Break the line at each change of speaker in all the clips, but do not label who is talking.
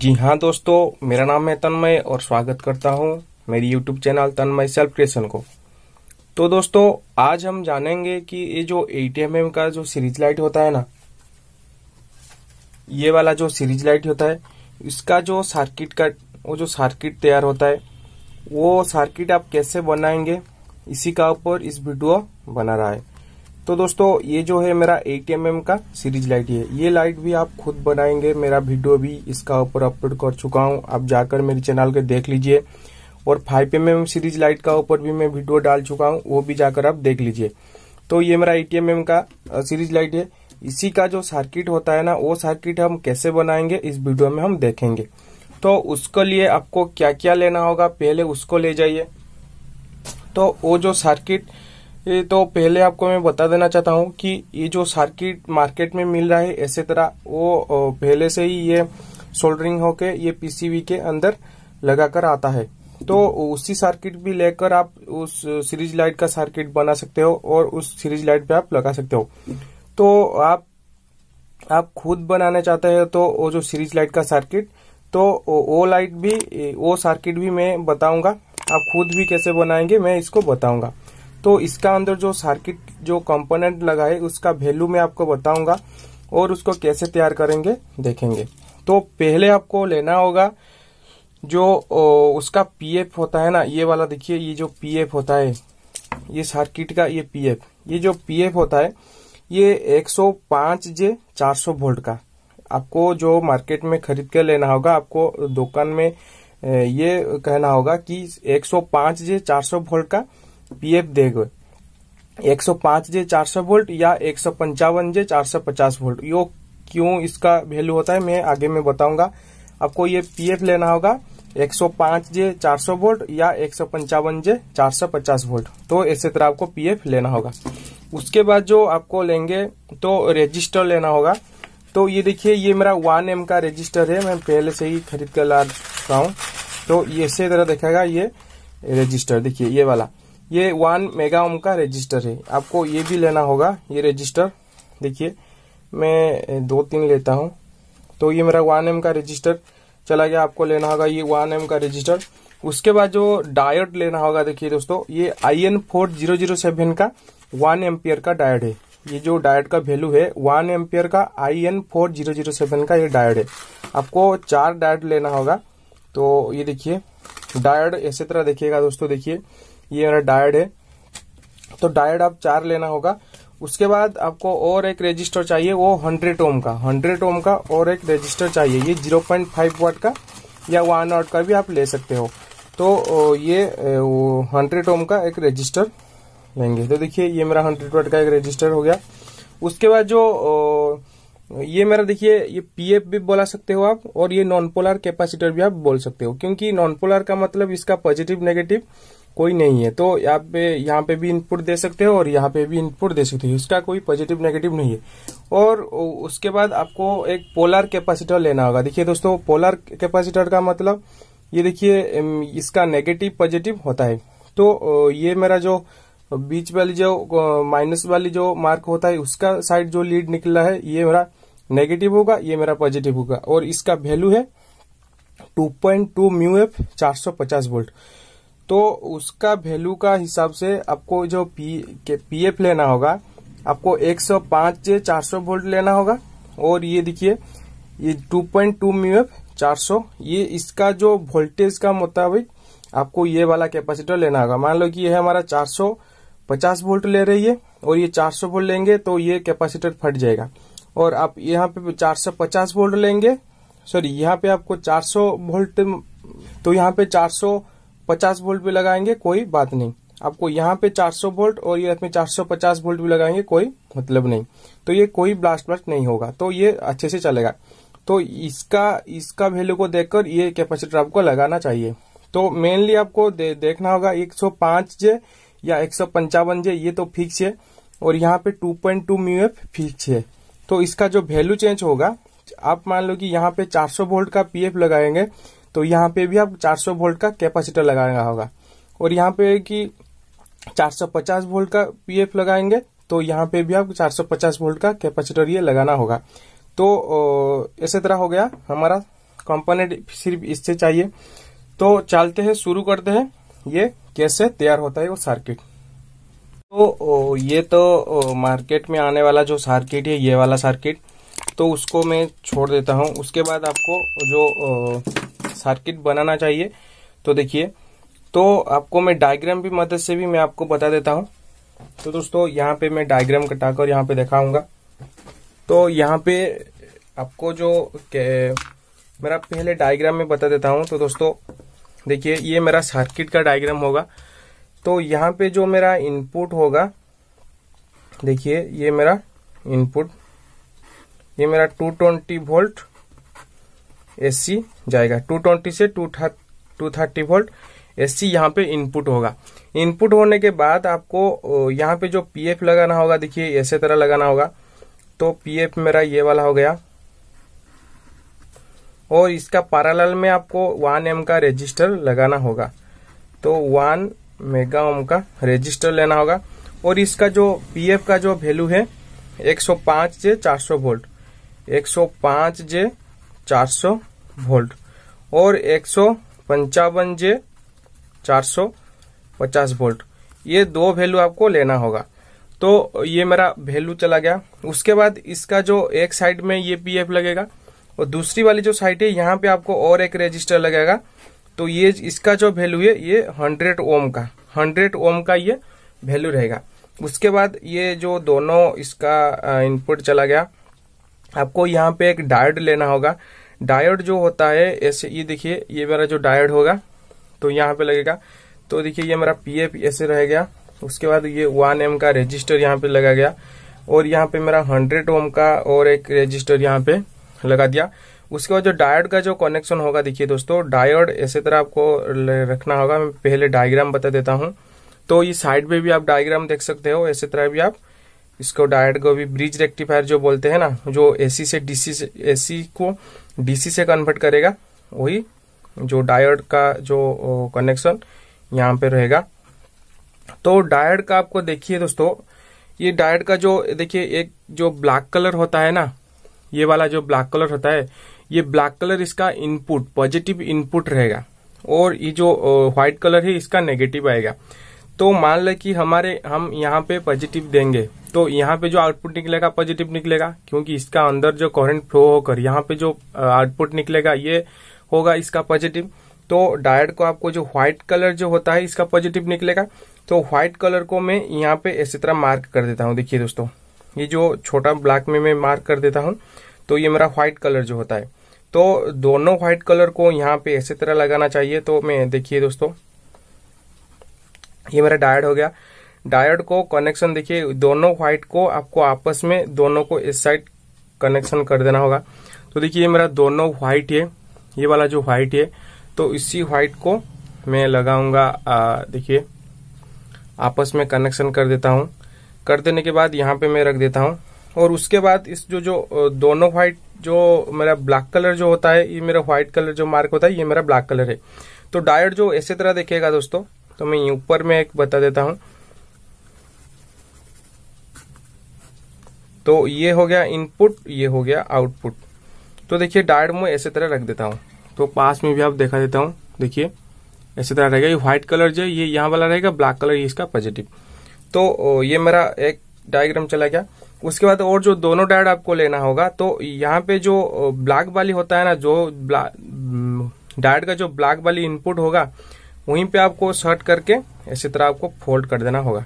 जी हाँ दोस्तों मेरा नाम है तन्मय और स्वागत करता हूँ मेरी YouTube channel Tanmay self creation को तो दोस्तों आज हम जानेंगे कि ये जो ए एम का जो सीरीज लाइट होता है ना ये वाला जो सीरीज लाइट होता है इसका जो सर्किट का वो जो सर्किट तैयार होता है वो सर्किट आप कैसे बनाएंगे इसी का ऊपर इस वीडियो बना रहा है तो दोस्तों ये जो है मेरा ए का सीरीज लाइट है ये लाइट भी आप खुद बनाएंगे मेरा वीडियो भी इसका ऊपर अपलोड कर चुका हूँ आप जाकर मेरे चैनल के देख लीजिए और फाइव एम सीरीज लाइट का ऊपर भी मैं वीडियो डाल चुका हूँ वो भी जाकर आप देख लीजिए तो ये मेरा ए का सीरीज लाइट है इसी का जो सर्किट होता है ना वो सर्किट हम कैसे बनाएंगे इस वीडियो में हम देखेंगे तो उसके लिए आपको क्या क्या लेना होगा पहले उसको ले जाइए तो वो जो सर्किट ये तो पहले आपको मैं बता देना चाहता हूँ कि ये जो सर्किट मार्केट में मिल रहा है ऐसे तरह वो पहले से ही ये सोल्डरिंग होके ये पीसीबी के अंदर लगाकर आता है तो उसी सर्किट भी लेकर आप उस सीरीज लाइट का सर्किट बना सकते हो और उस सीरीज लाइट पे आप लगा सकते हो तो आप आप खुद बनाना चाहते हैं तो वो जो सीरीज लाइट का सर्किट तो वो लाइट भी वो सर्किट भी मैं बताऊंगा आप खुद भी कैसे बनाएंगे मैं इसको बताऊंगा तो इसका अंदर जो सर्किट जो कंपोनेंट लगा है उसका वैल्यू मैं आपको बताऊंगा और उसको कैसे तैयार करेंगे देखेंगे तो पहले आपको लेना होगा जो उसका पीएफ होता है ना ये वाला देखिए ये जो पीएफ होता है ये सर्किट का ये पीएफ ये जो पीएफ होता है ये 105 जे 400 वोल्ट का आपको जो मार्केट में खरीद कर लेना होगा आपको दुकान में ये कहना होगा कि 105 जे 400 वोल्ट का पीएफ दे गए पांच जे चार सौ वोल्ट या एक सौ पंचावन जे चार सौ पचास वोल्ट यो क्यों इसका वैल्यू होता है मैं आगे में बताऊंगा आपको ये पीएफ लेना होगा एक सौ पांच जे चार सौ वोल्ट या एक सौ पंचावन जे चार सौ पचास वोल्ट तो इसी तरह आपको पीएफ लेना होगा उसके बाद जो आपको लेंगे तो रजिस्टर लेना होगा तो ये देखिए ये मेरा वन एम का रजिस्टर है मैं पहले से ही खरीद कर ला रहा हूँ तो इसी तरह देखेगा ये रजिस्टर देखिए ये वाला ये वन मेगा ओम का रजिस्टर है आपको ये भी लेना होगा ये रजिस्टर देखिए मैं दो तीन लेता हूँ तो ये मेरा वन एम का रजिस्टर चला गया आपको लेना होगा ये वन एम का रजिस्टर उसके बाद जो डायोड लेना होगा देखिए दोस्तों ये I N four zero zero seven का वन एम्पियर का डायोड है ये जो डायोड का वैल्यू है वन एम्पियर का I N four zero zero seven का ये डायोड है आपको चार डायोड लेना होगा तो ये देखिए डायोड ऐसे तरह देखिएगा दोस्तों देखिए ये मेरा डायड है तो डायड आप चार लेना होगा उसके बाद आपको और एक रजिस्टर चाहिए वो हंड्रेड ओम का हंड्रेड ओम का और एक रजिस्टर चाहिए ये जीरो पॉइंट फाइव वाट का या वन वाट का भी आप ले सकते हो तो ये हंड्रेड ओम का एक रजिस्टर लेंगे तो देखिए ये मेरा हंड्रेड वाट का एक रजिस्टर हो गया उसके बाद जो ये मेरा देखिए ये पीएफ भी बोला सकते हो आप और ये नॉन पोलर कैपेसिटर भी आप बोल सकते हो क्योंकि नॉन पोलर का मतलब इसका पॉजिटिव नेगेटिव कोई नहीं है तो यहाँ पे यहाँ पे भी इनपुट दे सकते हो और यहाँ पे भी इनपुट दे सकते हो इसका कोई पॉजिटिव नेगेटिव नहीं है और उसके बाद आपको एक पोलर कैपेसिटर लेना होगा देखिए दोस्तों पोलर कैपेसिटर का मतलब ये देखिए इसका नेगेटिव पॉजिटिव होता है तो ये मेरा जो बीच वाली जो माइनस वाली जो मार्क होता है उसका साइड जो लीड निकल रहा है ये मेरा नेगेटिव होगा ये मेरा पॉजिटिव होगा और इसका वैल्यू है 2.2 म्यू एफ 450 वोल्ट तो उसका वैल्यू का हिसाब से आपको जो पी के पी एफ लेना होगा आपको 105 से 400 वोल्ट लेना होगा और ये देखिए ये 2.2 पॉइंट टू म्यू एफ चार ये इसका जो वोल्टेज का मुताबिक आपको ये वाला कैपेसिटर लेना होगा मान लो कि ये हमारा 450 वोल्ट ले रही है और ये 400 वोल्ट लेंगे तो ये कैपेसिटर फट जाएगा और आप यहाँ पे 450 वोल्ट लेंगे सॉरी यहाँ पे आपको 400 वोल्ट तो यहाँ पे 400 पचास वोल्ट भी लगाएंगे कोई बात नहीं आपको यहाँ पे 400 वोल्ट और ये इसमें 450 वोल्ट भी लगाएंगे कोई मतलब नहीं तो ये कोई ब्लास्ट ब्लास्ट नहीं होगा तो ये अच्छे से चलेगा तो इसका इसका वैल्यू को देखकर ये कैपेसिटर आपको लगाना चाहिए तो मेनली आपको दे, देखना होगा 105 जे या एक सौ जे ये तो फिक्स है और यहाँ पे 2.2 पॉइंट फिक्स है तो इसका जो वैल्यू चेंज होगा आप मान लो कि यहाँ पे चार वोल्ट का पी लगाएंगे तो यहाँ पे भी आप 400 वोल्ट का कैपेसिटर लगाना होगा और यहाँ पे कि 450 वोल्ट का पीएफ लगाएंगे तो यहाँ पे भी आप 450 वोल्ट का कैपेसिटर ये लगाना होगा तो ऐसे तरह हो गया हमारा कंपोनेंट सिर्फ इससे चाहिए तो चलते हैं शुरू करते हैं ये कैसे तैयार होता है वो सर्किट तो ये तो मार्केट में आने वाला जो सर्किट है ये वाला सर्किट तो उसको मैं छोड़ देता हूँ उसके बाद आपको जो सर्किट बनाना चाहिए तो देखिए तो आपको मैं डायग्राम की मदद से भी मैं आपको बता देता हूँ तो दोस्तों यहाँ पे मैं डायग्राम कटाकर यहाँ पे दिखाऊंगा तो यहाँ पे आपको जो मेरा पहले डायग्राम में बता देता हूँ तो दोस्तों देखिए ये मेरा सर्किट का डायग्राम होगा तो यहाँ पे जो मेरा इनपुट होगा देखिए ये मेरा इनपुट ये मेरा 220 वोल्ट एसी जाएगा 220 से 230 वोल्ट एस सी यहाँ पे इनपुट होगा इनपुट होने के बाद आपको यहाँ पे जो पीएफ लगाना होगा देखिए ऐसे तरह लगाना होगा तो पीएफ मेरा ये वाला हो गया और इसका पैरेलल में आपको वन एम का रजिस्टर लगाना होगा तो वन मेगा ओम का रजिस्टर लेना होगा और इसका जो पीएफ का जो वैल्यू है 105 जे 400 वोल्ट 105 जे 400 वोल्ट और एक सौ पंचावन जे चार सौ पचास वोल्ट ये दो वैल्यू आपको लेना होगा तो ये मेरा वैल्यू चला गया उसके बाद इसका जो एक साइड में ये पीएफ लगेगा और दूसरी वाली जो साइड है यहाँ पे आपको और एक रजिस्टर लगेगा तो ये इसका जो वैल्यू है ये हंड्रेड ओम का हंड्रेड ओम का ये वैल्यू रहेगा उसके बाद ये जो दोनों इसका इनपुट चला गया आपको यहाँ पे एक डायड लेना होगा डायड जो होता है ऐसे ये देखिए ये मेरा जो डायड होगा तो यहाँ पे लगेगा तो देखिए ये मेरा पी एफ ऐसे रह गया उसके बाद ये वन एम का रजिस्टर यहाँ पे लगा गया और यहाँ पे मेरा हंड्रेड ओम का और एक रजिस्टर यहाँ पे लगा दिया उसके बाद जो डायड का जो कनेक्शन होगा देखिए दोस्तों डायड ऐसे तरह आपको रखना होगा मैं पहले डायग्राम बता देता हूँ तो ये साइड पे भी आप डायग्राम देख सकते हो ऐसे तरह भी आप इसको डायड को भी ब्रिज रेक्टिफायर जो बोलते हैं ना जो एसी से डीसी से एसी को डीसी से कन्वर्ट करेगा वही जो डायड का जो कनेक्शन यहाँ पे रहेगा तो डायड का आपको देखिए दोस्तों ये डायड का जो देखिए एक जो ब्लैक कलर होता है ना ये वाला जो ब्लैक कलर होता है ये ब्लैक कलर इसका इनपुट पॉजिटिव इनपुट रहेगा और ये जो व्हाइट कलर है इसका नेगेटिव आएगा तो मान लें कि हमारे हम यहाँ पे पॉजिटिव देंगे तो यहाँ पे जो आउटपुट निकलेगा पॉजिटिव निकलेगा क्योंकि इसका अंदर जो करंट फ्लो होकर यहाँ पे जो आउटपुट निकलेगा ये होगा इसका पॉजिटिव तो डायड को आपको जो व्हाइट कलर जो होता है इसका पॉजिटिव निकलेगा तो व्हाइट कलर को मैं यहाँ पे इसी तरह मार्क कर देता हूँ देखिए दोस्तों ये जो छोटा ब्लैक में मैं मार्क कर देता हूँ तो ये मेरा व्हाइट कलर जो होता है तो दोनों व्हाइट कलर को यहाँ पे ऐसे तरह लगाना चाहिए तो मैं देखिए दोस्तों ये मेरा डायड हो गया डायड को कनेक्शन देखिए दोनों व्हाइट को आपको आपस में दोनों को इस साइड कनेक्शन कर देना होगा तो देखिए ये मेरा दोनों व्हाइट है ये वाला जो व्हाइट है तो इसी व्हाइट को मैं लगाऊंगा देखिए आपस में कनेक्शन कर देता हूँ कर देने के बाद यहाँ पे मैं रख देता हूँ और उसके बाद इस जो जो दोनों व्हाइट जो मेरा ब्लैक कलर जो होता है ये मेरा व्हाइट कलर जो मार्क होता है ये मेरा ब्लैक कलर है तो डायोड जो ऐसे तरह देखेगा दोस्तों तो मैं ऊपर में एक बता देता हूं तो ये हो गया इनपुट ये हो गया आउटपुट तो देखिए डायड में ऐसे तरह रख देता हूँ तो पास में भी आप देखा देता हूँ देखिए ऐसे तरह रहेगा ये व्हाइट कलर जो ये यहाँ वाला रहेगा ब्लैक कलर ये इसका पॉजिटिव तो ये मेरा एक डायग्राम चला गया उसके बाद और जो दोनों डायड आपको लेना होगा तो यहाँ पे जो ब्लैक वाली होता है ना जो डायड का जो ब्लैक वाली इनपुट होगा वहीं पे आपको शर्ट करके इसी तरह आपको फोल्ड कर देना होगा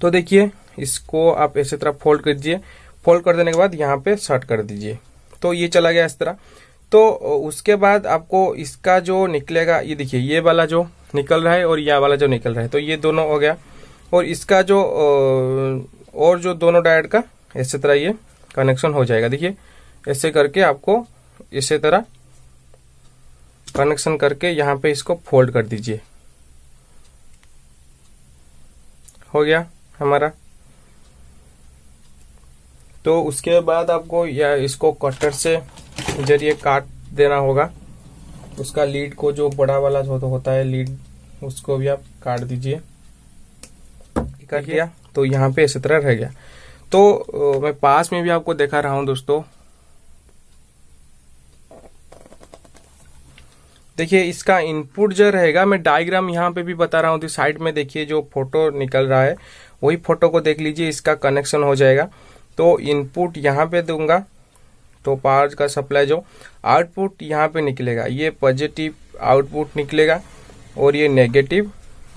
तो देखिए इसको आप इसी तरह फोल्ड कर दीजिए फोल्ड कर देने के बाद यहाँ पे शर्ट कर दीजिए तो ये चला गया इस तरह तो उसके बाद आपको इसका जो निकलेगा ये देखिए ये वाला जो निकल रहा है और यह वाला जो निकल रहा है तो ये दोनों हो गया और इसका जो और जो दोनों डायड का इसी तरह ये कनेक्शन हो जाएगा देखिए ऐसे करके आपको इसी तरह कनेक्शन करके यहाँ पे इसको फोल्ड कर दीजिए हो गया हमारा तो उसके बाद आपको या इसको कटर से जरिए काट देना होगा उसका लीड को जो बड़ा वाला जो होता है लीड उसको भी आप काट दीजिए कर लिया तो यहाँ पे इसी तरह रह गया तो मैं पास में भी आपको देखा रहा हूँ दोस्तों देखिए इसका इनपुट जो रहेगा मैं डायग्राम यहाँ पे भी बता रहा हूँ साइड तो में देखिए जो फोटो निकल रहा है वही फोटो को देख लीजिए इसका कनेक्शन हो जाएगा तो इनपुट यहाँ पे दूंगा तो पावर का सप्लाई जो आउटपुट यहाँ पे निकलेगा ये पॉजिटिव आउटपुट निकलेगा और ये नेगेटिव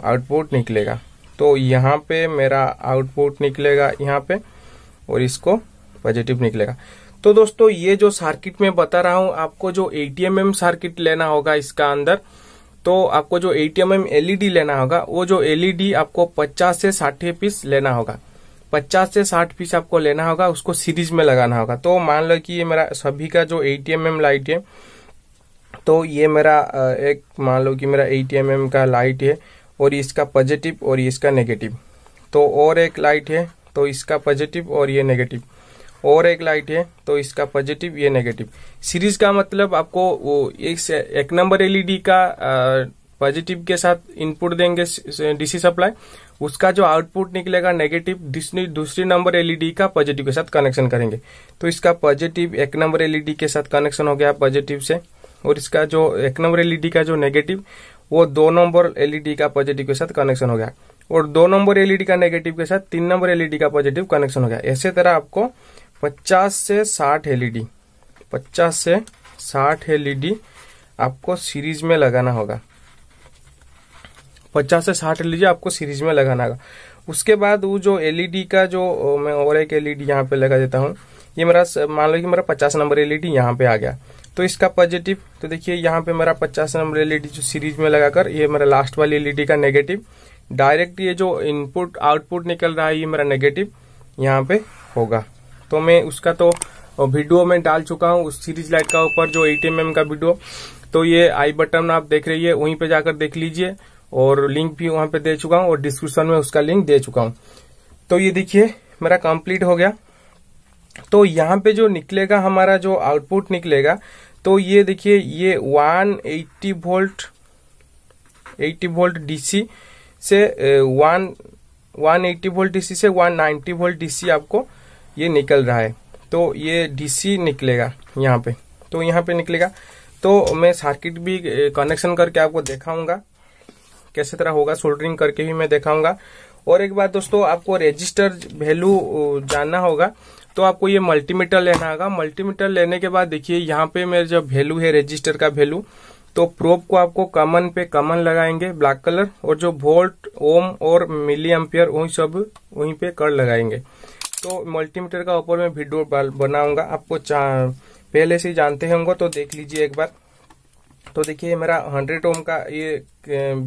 आउटपुट निकलेगा तो यहाँ पे मेरा आउटपुट निकलेगा यहाँ पे और इसको पॉजिटिव निकलेगा तो दोस्तों ये जो सर्किट में बता रहा हूं आपको जो A T M M circuit लेना होगा इसका अंदर तो आपको जो A T M M LED लेना होगा वो जो एलईडी e आपको 50 से 60 पीस लेना होगा 50 से 60 पीस आपको लेना होगा उसको सीरीज में लगाना होगा तो मान लो कि ये मेरा सभी का जो A T M M light है तो ये मेरा एक मान लो कि मेरा ए टी एम एम का लाइट है और इसका पॉजिटिव और इसका नेगेटिव तो और एक लाइट है तो इसका पॉजिटिव और ये नेगेटिव और एक लाइट है तो इसका पॉजिटिव ये नेगेटिव सीरीज का मतलब आपको वो एक, एक नंबर एलईडी का पॉजिटिव के साथ इनपुट देंगे डीसी सप्लाई उसका जो आउटपुट निकलेगा नेगेटिव दूसरी नंबर एलईडी का पॉजिटिव के साथ कनेक्शन करेंगे तो इसका पॉजिटिव एक नंबर एलईडी के साथ कनेक्शन हो गया पॉजिटिव से और इसका जो एक नंबर एलईडी का जो नेगेटिव वो दो नंबर एलईडी का पॉजिटिव के साथ कनेक्शन हो गया और दो नंबर एलईडी का नेगेटिव के साथ तीन नंबर एलईडी का पॉजिटिव कनेक्शन हो गया इसी तरह आपको पचास से साठ एलईडी 50 से 60 एलईडी आपको सीरीज में लगाना होगा 50 से 60 एलईडी आपको सीरीज में लगाना होगा उसके बाद वो जो एलईडी का जो मैं और एक एलईडी यहाँ पे लगा देता हूँ ये मेरा मान लो कि मेरा 50 नंबर एलईडी यहाँ पे आ गया तो इसका पॉजिटिव तो देखिए यहाँ पे मेरा 50 नंबर एलईडी जो सीरीज में लगाकर ये मेरा लास्ट वाली एलईडी का नेगेटिव डायरेक्ट ये जो इनपुट आउटपुट निकल रहा है ये मेरा नेगेटिव यहाँ पे होगा तो मैं उसका तो वीडियो में डाल चुका हूँ उस सीरीज लाइट का ऊपर जो एटीएम एम का वीडियो तो ये आई बटन आप देख रही है वहीं पे जाकर देख लीजिए और लिंक भी वहां पे दे चुका हूँ और डिस्क्रिप्शन में उसका लिंक दे चुका हूँ तो ये देखिए मेरा कंप्लीट हो गया तो यहाँ पे जो निकलेगा हमारा जो आउटपुट निकलेगा तो ये देखिए ये eighty volt eighty volt DC से one one eighty volt DC से वन नाइन्टी वोल्ट डीसी आपको ये निकल रहा है तो ये डीसी निकलेगा यहाँ पे तो यहाँ पे निकलेगा तो मैं सर्किट भी कनेक्शन करके आपको दिखाऊंगा कैसे तरह होगा सोल्डरिंग करके भी मैं दिखाऊंगा और एक बात दोस्तों आपको रजिस्टर वैल्यू जानना होगा तो आपको ये मल्टीमीटर लेना होगा मल्टीमीटर लेने के बाद देखिए यहाँ पे मेरे जो वैल्यू है रजिस्टर का वैल्यू तो प्रोब को आपको कमन पे कमन लगाएंगे ब्लैक कलर और जो वोल्ट ओम और मिली एम्पियर वही सब वहीं पे कर लगाएंगे तो मल्टीमीटर का ऊपर में वीडियो बनाऊंगा आपको पहले से जानते होंगे तो देख लीजिए एक बार तो देखिए मेरा हंड्रेड ओम का ये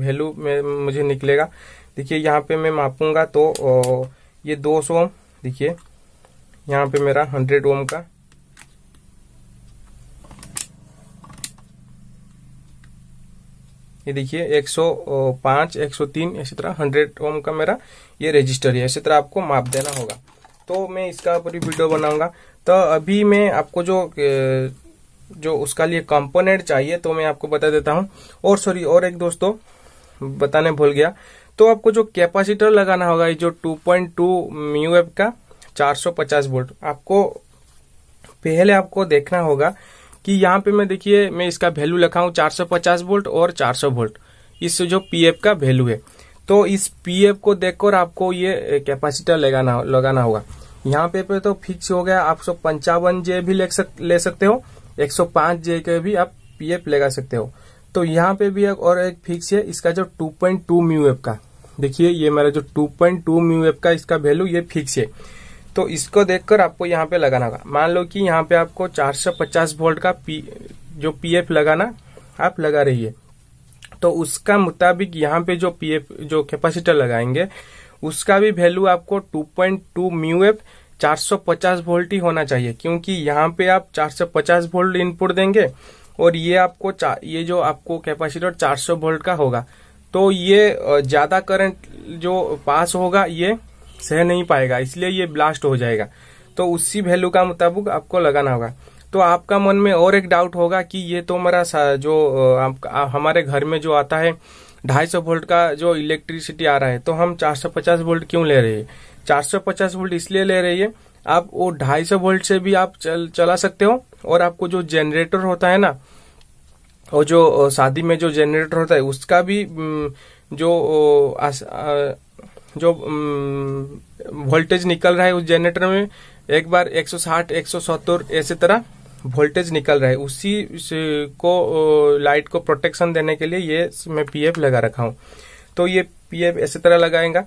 वैल्यू में मुझे निकलेगा देखिए यहाँ पे मैं मापूंगा तो ये दो सौ ओम देखिए यहाँ पे मेरा हंड्रेड ओम का ये देखिए 105, 103 इसी तरह 100 ओम का मेरा ये रजिस्टर है इसी तरह आपको माप देना होगा तो मैं इसका पूरी वीडियो बनाऊंगा तो अभी मैं आपको जो जो उसका लिए कंपोनेंट चाहिए तो मैं आपको बता देता हूँ और सॉरी और एक दोस्तों बताने भूल गया तो आपको जो कैपेसिटर लगाना होगा ये जो 2.2 पॉइंट का 450 वोल्ट आपको पहले आपको देखना होगा कि यहाँ पे मैं देखिए मैं इसका वैल्यू लिखा सौ पचास वोल्ट और 400 वोल्ट इस जो पी का वैल्यू है तो इस पी को देखकर आपको ये कैपेसिटर लगाना लगाना होगा यहाँ पे पे तो फिक्स हो गया आप सौ पंचावन जे भी ले, सक, ले सकते हो 105 जे के भी आप एफ लगा सकते हो तो यहाँ पे भी एक और एक फिक्स है इसका जो 2.2 पॉइंट म्यू एफ का देखिए ये मेरा जो 2.2 पॉइंट म्यू एफ का इसका वैल्यू ये फिक्स है तो इसको देखकर आपको यहाँ पे लगाना होगा मान लो कि यहाँ पे आपको 450 वोल्ट का पी जो पी लगाना आप लगा रही है तो उसका मुताबिक यहाँ पे जो पी जो कैपेसिटर लगाएंगे उसका भी वैल्यू आपको 2.2 पॉइंट टू म्यू एफ चार वोल्ट ही होना चाहिए क्योंकि यहाँ पे आप 450 वोल्ट इनपुट देंगे और ये आपको ये जो आपको कैपेसिटर 400 वोल्ट का होगा तो ये ज्यादा करंट जो पास होगा ये सह नहीं पाएगा इसलिए ये ब्लास्ट हो जाएगा तो उसी वैल्यू का मुताबिक आपको लगाना होगा तो आपका मन में और एक डाउट होगा कि ये तो हमारा जो आप, हमारे घर में जो आता है ढाई सौ वोल्ट का जो इलेक्ट्रिसिटी आ रहा है तो हम चार सौ पचास वोल्ट क्यों ले रहे हैं चार सौ पचास वोल्ट इसलिए ले रही है आप वो ढाई सौ वोल्ट से भी आप चल, चला सकते हो और आपको जो जनरेटर होता है ना और जो शादी में जो जनरेटर होता है उसका भी जो आस, आ, जो वोल्टेज निकल रहा है उस जनरेटर में एक बार 160, 170 ऐसे तरह वोल्टेज निकल रहा है उसी को लाइट को प्रोटेक्शन देने के लिए ये मैं पीएफ लगा रखा हूँ तो ये पीएफ ऐसे तरह लगाएगा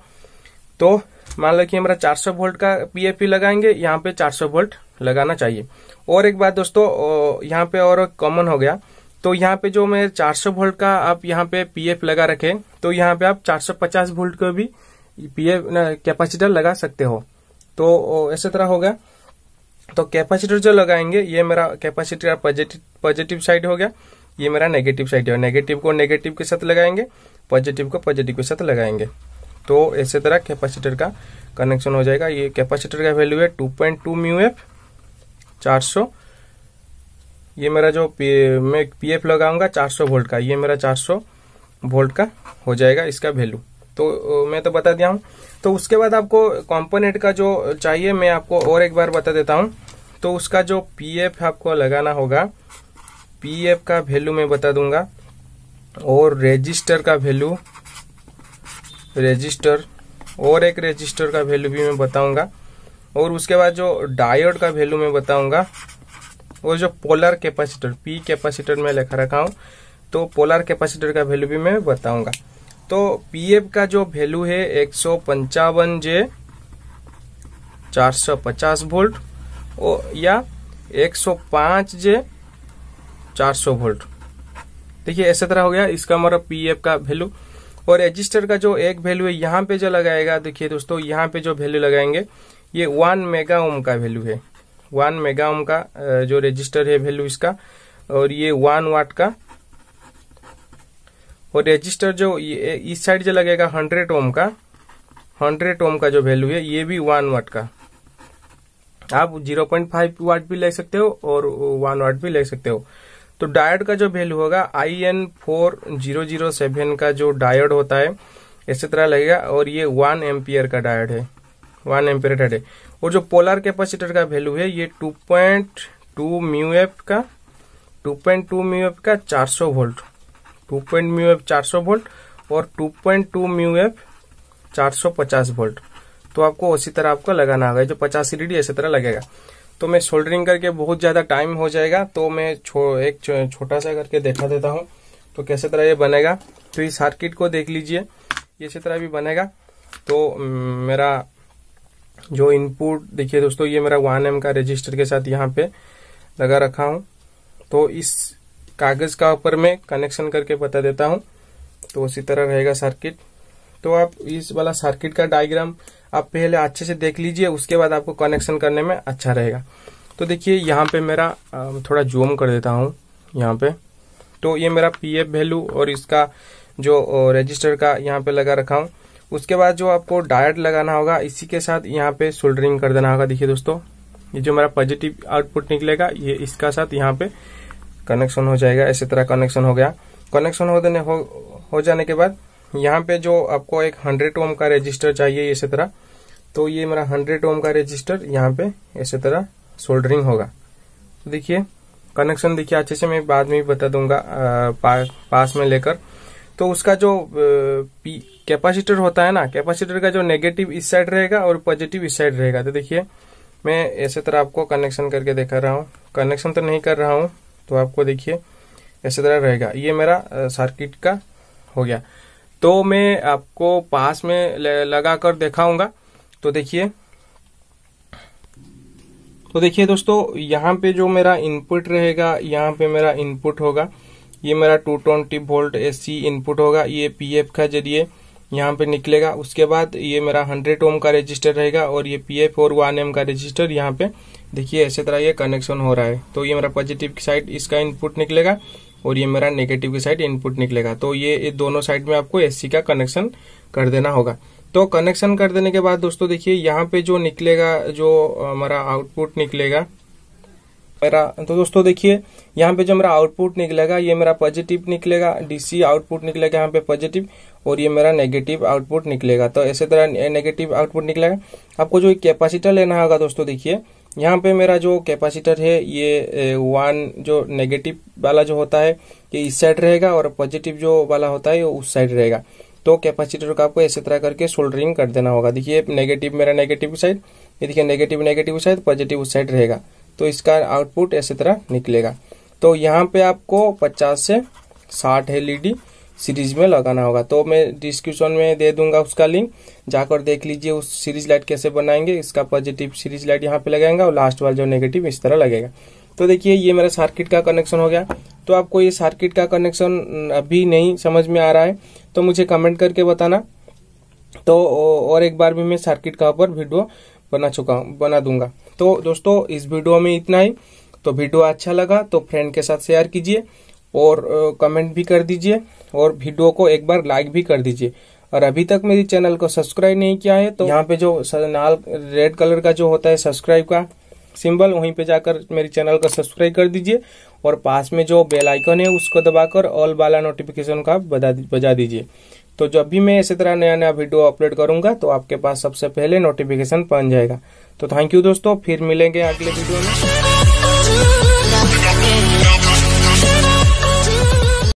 तो मान लो कि हमारा 400 वोल्ट का पीएफपी लगाएंगे यहाँ पे 400 वोल्ट लगाना चाहिए और एक बात दोस्तों यहाँ पे और कॉमन हो गया तो यहाँ पे जो मैं 400 वोल्ट का आप यहाँ पे पीएफ लगा रखे तो यहाँ पे आप 450 वोल्ट का भी पीएफ कैपेसिटर लगा सकते हो तो ऐसे तरह होगा तो कैपेसिटर जो लगाएंगे ये मेरा कैपेसिटर पॉजिटिव पॉजिटिव साइड हो गया ये मेरा नेगेटिव साइड है नेगेटिव को नेगेटिव के साथ लगाएंगे पॉजिटिव को पॉजिटिव के साथ लगाएंगे तो ऐसे तरह कैपेसिटर का कनेक्शन हो जाएगा ये कैपेसिटर का वैल्यू है two point two mu F चार सौ ये मेरा जो पी मैं पी एफ लगाऊंगा चार सौ वोल्ट का ये मेरा चार सौ वोल्ट का हो जाएगा इसका वैल्यू तो मैं तो बता दिया हूँ तो उसके बाद आपको कंपोनेंट का जो चाहिए मैं आपको और एक बार बता देता हूँ तो उसका जो पीएफ आपको लगाना होगा पीएफ का वैल्यू मैं बता दूंगा और रजिस्टर का वैल्यू रजिस्टर और एक रजिस्टर का वैल्यू भी मैं बताऊंगा और उसके बाद जो डायोड का वैल्यू मैं बताऊंगा और जो पोलर कैपेसिटर पी कैपेसिटर में लिखा रखा हूँ तो पोलर कैपेसिटर का वैल्यू भी मैं बताऊंगा तो पीएफ का जो वैल्यू है एक सौ पंचावन जे चार सौ पचास वोल्ट या एक सौ पांच जे चार सौ वोल्ट देखिए ऐसे तरह हो गया इसका हमारा पी एफ का वैल्यू और रजिस्टर का जो एक वैल्यू है यहाँ पे जो लगाएगा देखिए दोस्तों यहाँ पे जो वैल्यू लगाएंगे ये वन मेगा ओम का वैल्यू है वन मेगा ओम का जो रजिस्टर है वैल्यू इसका और ये वन वाट का और रेजिस्टर जो इस साइड जो लगेगा हंड्रेड ओम का हंड्रेड ओम का जो वैल्यू है ये भी वन वाट का आप 0.5 वाट भी ले सकते हो और 1 वाट भी ले सकते हो तो डायोड का जो वैल्यू होगा I N four zero zero seven का जो डायोड होता है इसी तरह लगेगा और ये वन एम्पियर का डायोड है वन एम्पियर डायड है और जो पोलर कैपेसिटर का वैल्यू है ये two point two mu F का two point two mu F का चार सौ volt two point mu F चार सौ वोल्ट और two point two mu F चार सौ पचास वोल्ट तो आपको उसी तरह आपको लगाना होगा जो पचास सी डी इसी तरह लगेगा तो मैं सोल्डरिंग करके बहुत ज़्यादा टाइम हो जाएगा तो मैं छो, एक छो, छोटा सा करके देखा देता हूँ तो कैसे तरह ये बनेगा तो इस सर्किट को देख लीजिए इसी तरह भी बनेगा तो मेरा जो इनपुट देखिए दोस्तों ये मेरा वन एम का रजिस्टर के साथ यहाँ पे लगा रखा हूँ तो इस कागज का ऊपर में कनेक्शन करके बता देता हूँ तो उसी तरह रहेगा सर्किट तो आप इस वाला सर्किट का डायग्राम आप पहले अच्छे से देख लीजिए उसके बाद आपको कनेक्शन करने में अच्छा रहेगा तो देखिए यहाँ पे मेरा थोड़ा जूम कर देता हूँ यहाँ पे तो ये मेरा पी एफ वैल्यू और इसका जो रजिस्टर का यहाँ पे लगा रखा हूँ उसके बाद जो आपको डायट लगाना होगा इसी के साथ यहाँ पे सोल्डरिंग कर देना होगा देखिए दोस्तों ये जो मेरा पॉजिटिव आउटपुट निकलेगा ये इसका साथ यहाँ पे कनेक्शन हो जाएगा इसी तरह कनेक्शन हो गया कनेक्शन हो देने हो, हो जाने के बाद यहाँ पे जो आपको एक हंड्रेड ओम का रजिस्टर चाहिए इसी तरह तो ये मेरा हंड्रेड ओम का रजिस्टर यहाँ पे इसी तरह सोल्डरिंग होगा तो देखिए कनेक्शन देखिए अच्छे से मैं बाद में भी बता दूंगा पा, पास में लेकर तो उसका जो कैपेसिटर होता है ना कैपेसिटर का जो नेगेटिव इस साइड रहेगा और पॉजिटिव इस साइड रहेगा तो देखिए मैं ऐसे तरह आपको कनेक्शन करके देखा रहा हूँ कनेक्शन तो नहीं कर रहा हूँ तो आपको देखिए ऐसे तरह रहेगा ये मेरा सर्किट का हो गया तो मैं आपको पास में लगा कर दिखाऊंगा तो देखिए तो देखिए दोस्तों यहाँ पे जो मेरा इनपुट रहेगा यहाँ पे मेरा इनपुट होगा ये मेरा 220 ट्वेंटी वोल्ट एसी इनपुट होगा ये पीएफ का जरिए यहाँ पे निकलेगा उसके बाद ये मेरा 100 ओम का रजिस्टर रहेगा और ये पीएफ और 1 एम का रजिस्टर यहाँ पे देखिए ऐसे तरह ये कनेक्शन हो रहा है तो ये मेरा पॉजिटिव की साइड इसका इनपुट निकलेगा और ये मेरा नेगेटिव की साइड इनपुट निकलेगा तो ये दोनों साइड में आपको एस का कनेक्शन कर देना होगा तो कनेक्शन कर देने के बाद दोस्तों देखिए यहाँ पे जो निकलेगा जो हमारा आउटपुट निकलेगा मेरा तो दोस्तों देखिए यहाँ पे जो मेरा आउटपुट निकलेगा ये मेरा पॉजिटिव निकलेगा डीसी आउटपुट निकलेगा यहाँ पे पॉजिटिव और ये मेरा नेगेटिव आउटपुट निकलेगा तो ऐसे तरह नेगेटिव आउटपुट निकलेगा आपको जो कैपेसिटर लेना होगा दोस्तों देखिए यहाँ पे मेरा जो कैपेसिटर है ये वन जो नेगेटिव वाला जो होता है ये इस साइड रहेगा और पॉजिटिव जो वाला होता है ये उस साइड रहेगा तो कैपेसिटर को आपको ऐसे तरह करके सोल्डरिंग कर देना होगा देखिए नेगेटिव मेरा नेगेटिव साइड ये देखिए नेगेटिव नेगेटिव साइड पॉजिटिव उस साइड रहेगा तो इसका आउटपुट इसी तरह निकलेगा तो यहाँ पे आपको 50 से 60 एलईडी सीरीज में लगाना होगा तो मैं डिस्क्रिप्शन में दे दूंगा उसका लिंक जाकर देख लीजिए उस सीरीज लाइट कैसे बनाएंगे इसका पॉजिटिव सीरीज लाइट यहाँ पे लगाएंगे और लास्ट वाला जो नेगेटिव इस तरह लगेगा तो देखिए ये मेरा सर्किट का कनेक्शन हो गया तो आपको ये सर्किट का कनेक्शन अभी नहीं समझ में आ रहा है तो मुझे कमेंट करके बताना तो और एक बार भी मैं सर्किट का ऊपर वीडियो बना चुका हूँ बना दूंगा तो दोस्तों इस वीडियो में इतना ही तो वीडियो अच्छा लगा तो फ्रेंड के साथ शेयर कीजिए और कमेंट भी कर दीजिए और वीडियो को एक बार लाइक भी कर दीजिए और अभी तक मेरे चैनल को सब्सक्राइब नहीं किया है तो यहाँ पे जो लाल रेड कलर का जो होता है सब्सक्राइब का सिंबल वहीं पे जाकर मेरे चैनल को सब्सक्राइब कर दीजिए और पास में जो बेल आइकन है उसको दबाकर ऑल वाला नोटिफिकेशन का बजा दीजिए तो जब भी मैं इसी तरह नया नया वीडियो अपलोड करूंगा तो आपके पास सबसे पहले नोटिफिकेशन पहुंच जाएगा तो थैंक यू दोस्तों फिर मिलेंगे अगले वीडियो में